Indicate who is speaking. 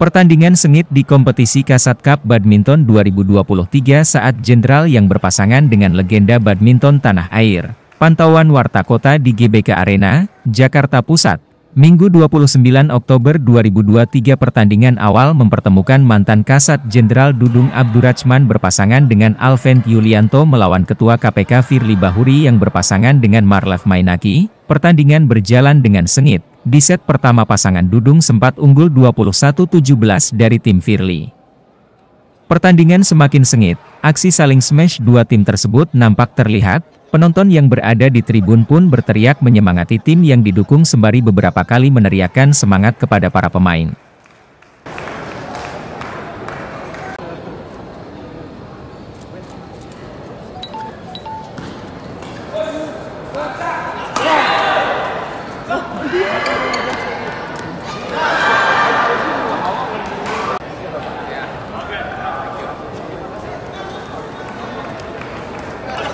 Speaker 1: Pertandingan sengit di kompetisi Kasat Cup Badminton 2023 saat jenderal yang berpasangan dengan legenda badminton tanah air. Pantauan Warta Kota di GBK Arena, Jakarta Pusat. Minggu 29 Oktober 2023 pertandingan awal mempertemukan mantan Kasat Jenderal Dudung Abdurrahman berpasangan dengan Alven Yulianto melawan Ketua KPK Firly Bahuri yang berpasangan dengan Marlef Mainaki. Pertandingan berjalan dengan sengit. Di set pertama pasangan Dudung sempat unggul 21-17 dari tim Firly. Pertandingan semakin sengit, aksi saling smash dua tim tersebut nampak terlihat, Penonton yang berada di tribun pun berteriak menyemangati tim yang didukung sembari beberapa kali meneriakkan semangat kepada para pemain.